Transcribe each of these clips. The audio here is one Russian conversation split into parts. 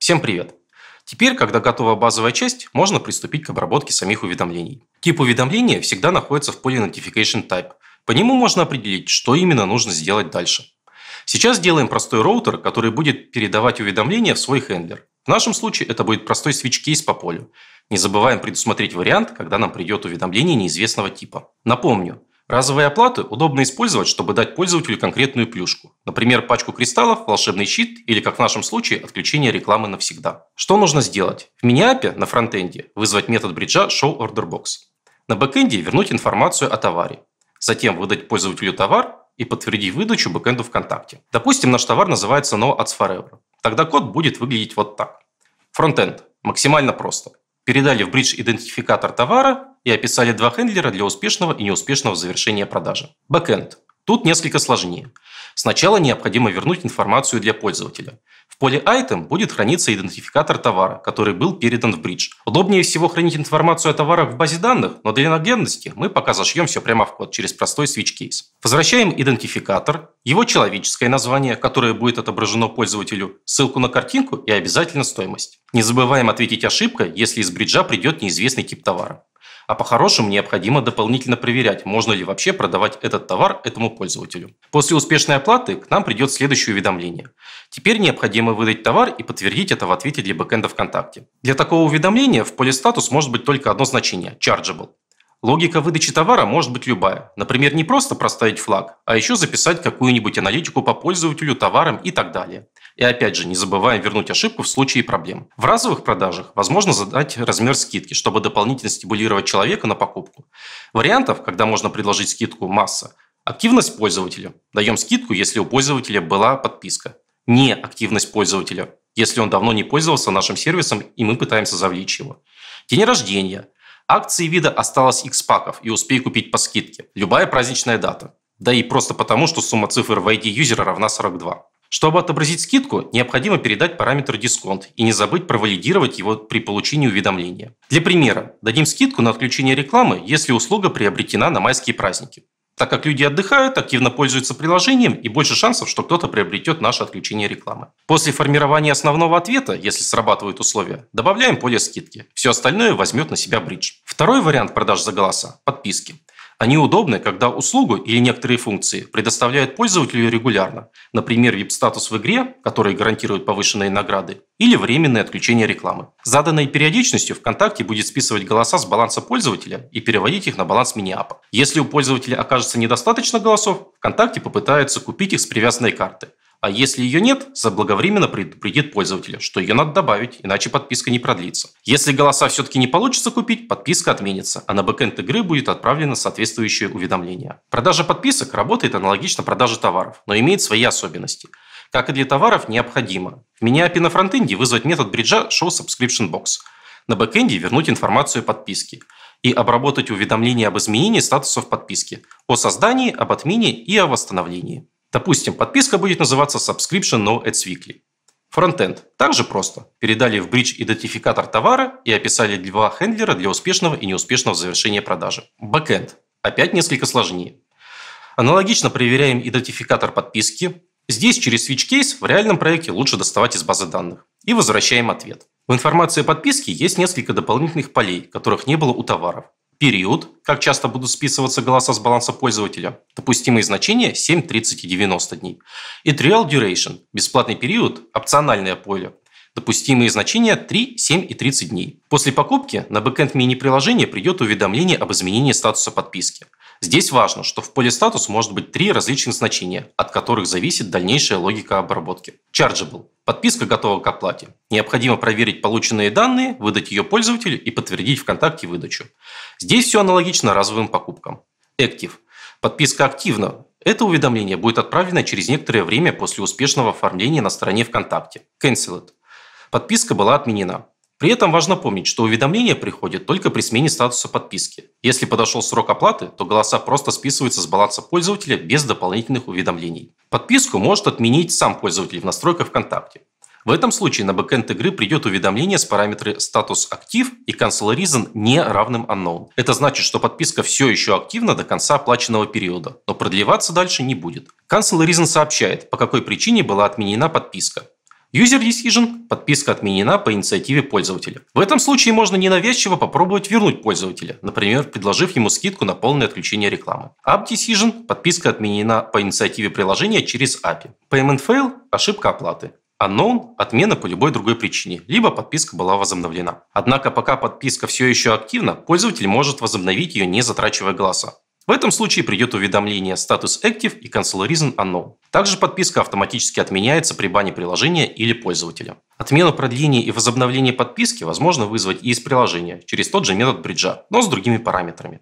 Всем привет! Теперь, когда готова базовая часть, можно приступить к обработке самих уведомлений. Тип уведомления всегда находится в поле Notification Type. По нему можно определить, что именно нужно сделать дальше. Сейчас сделаем простой роутер, который будет передавать уведомления в свой хендлер. В нашем случае это будет простой свич кейс по полю. Не забываем предусмотреть вариант, когда нам придет уведомление неизвестного типа. Напомню, Разовые оплаты удобно использовать, чтобы дать пользователю конкретную плюшку. Например, пачку кристаллов, волшебный щит или, как в нашем случае, отключение рекламы навсегда. Что нужно сделать? В мини-апе на фронтенде вызвать метод бриджа Show Order Box. На бэкенде вернуть информацию о товаре. Затем выдать пользователю товар и подтвердить выдачу бэкенду ВКонтакте. Допустим, наш товар называется NoAdsForever. Тогда код будет выглядеть вот так. Фронтенд. Максимально просто. Передали в бридж идентификатор товара и описали два хендлера для успешного и неуспешного завершения продажи. Бэкенд. Тут несколько сложнее. Сначала необходимо вернуть информацию для пользователя. В поле Item будет храниться идентификатор товара, который был передан в бридж. Удобнее всего хранить информацию о товарах в базе данных, но для наглядности мы пока зашьем все прямо в код через простой switch кейс. Возвращаем идентификатор, его человеческое название, которое будет отображено пользователю, ссылку на картинку и обязательно стоимость. Не забываем ответить ошибка, если из бриджа придет неизвестный тип товара. А по-хорошему необходимо дополнительно проверять, можно ли вообще продавать этот товар этому пользователю. После успешной оплаты к нам придет следующее уведомление. Теперь необходимо выдать товар и подтвердить это в ответе для бэкэнда ВКонтакте. Для такого уведомления в поле статус может быть только одно значение – chargeable. Логика выдачи товара может быть любая. Например, не просто проставить флаг, а еще записать какую-нибудь аналитику по пользователю, товарам и так далее. И опять же, не забываем вернуть ошибку в случае проблем. В разовых продажах возможно задать размер скидки, чтобы дополнительно стимулировать человека на покупку. Вариантов, когда можно предложить скидку, масса. Активность пользователя. Даем скидку, если у пользователя была подписка. Не активность пользователя, если он давно не пользовался нашим сервисом и мы пытаемся завлечь его. День рождения – Акции вида осталось x паков и успей купить по скидке. Любая праздничная дата. Да и просто потому, что сумма цифр в ID юзера равна 42. Чтобы отобразить скидку, необходимо передать параметр дисконт и не забыть провалидировать его при получении уведомления. Для примера, дадим скидку на отключение рекламы, если услуга приобретена на майские праздники так как люди отдыхают, активно пользуются приложением и больше шансов, что кто-то приобретет наше отключение рекламы. После формирования основного ответа, если срабатывают условия, добавляем поле скидки. Все остальное возьмет на себя бридж. Второй вариант продаж за голоса – подписки. Они удобны, когда услугу или некоторые функции предоставляют пользователю регулярно, например, вип-статус в игре, который гарантирует повышенные награды, или временное отключение рекламы. Заданной периодичностью ВКонтакте будет списывать голоса с баланса пользователя и переводить их на баланс мини-апа. Если у пользователя окажется недостаточно голосов, ВКонтакте попытается купить их с привязанной карты. А если ее нет, заблаговременно предупредит пользователя, что ее надо добавить, иначе подписка не продлится. Если голоса все-таки не получится купить, подписка отменится, а на бэкэнд игры будет отправлено соответствующее уведомление. Продажа подписок работает аналогично продаже товаров, но имеет свои особенности. Как и для товаров, необходимо в мини-апи на фронтенде вызвать метод бриджа Show Subscription Box, на бэкэнде вернуть информацию о подписке и обработать уведомления об изменении статусов подписки, о создании, об отмене и о восстановлении. Допустим, подписка будет называться Subscription No Ads Weekly. Фронтенд. Также просто. Передали в бридж идентификатор товара и описали два хендлера для успешного и неуспешного завершения продажи. Бэкенд. Опять несколько сложнее. Аналогично проверяем идентификатор подписки. Здесь через switch case в реальном проекте лучше доставать из базы данных. И возвращаем ответ. В информации подписки есть несколько дополнительных полей, которых не было у товаров период, как часто будут списываться голоса с баланса пользователя, допустимые значения 7, 30 и 90 дней. И trial duration – бесплатный период, опциональное поле – Допустимые значения 3, 7 и 30 дней. После покупки на бэкэнд мини приложение придет уведомление об изменении статуса подписки. Здесь важно, что в поле статус может быть три различных значения, от которых зависит дальнейшая логика обработки. Chargeable – подписка готова к оплате. Необходимо проверить полученные данные, выдать ее пользователю и подтвердить ВКонтакте выдачу. Здесь все аналогично разовым покупкам. Active – подписка активна, это уведомление будет отправлено через некоторое время после успешного оформления на стороне ВКонтакте. Cancel подписка была отменена. При этом важно помнить, что уведомление приходит только при смене статуса подписки. Если подошел срок оплаты, то голоса просто списываются с баланса пользователя без дополнительных уведомлений. Подписку может отменить сам пользователь в настройках ВКонтакте. В этом случае на бэкэнд игры придет уведомление с параметры статус актив и cancel reason не равным unknown. Это значит, что подписка все еще активна до конца оплаченного периода, но продлеваться дальше не будет. Cancel reason сообщает, по какой причине была отменена подписка. User Decision – подписка отменена по инициативе пользователя. В этом случае можно ненавязчиво попробовать вернуть пользователя, например, предложив ему скидку на полное отключение рекламы. App Decision – подписка отменена по инициативе приложения через API. Payment Fail – ошибка оплаты. Unknown – отмена по любой другой причине, либо подписка была возобновлена. Однако пока подписка все еще активна, пользователь может возобновить ее, не затрачивая голоса. В этом случае придет уведомление «Статус Active» и «Cancel Reason Unknown». Также подписка автоматически отменяется при бане приложения или пользователя. Отмену продления и возобновление подписки возможно вызвать и из приложения через тот же метод бриджа, но с другими параметрами.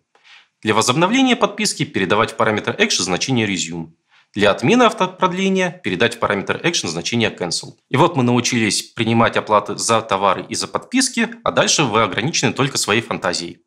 Для возобновления подписки передавать в параметр action значение resume. Для отмены автопродления передать в параметр action значение cancel. И вот мы научились принимать оплаты за товары и за подписки, а дальше вы ограничены только своей фантазией.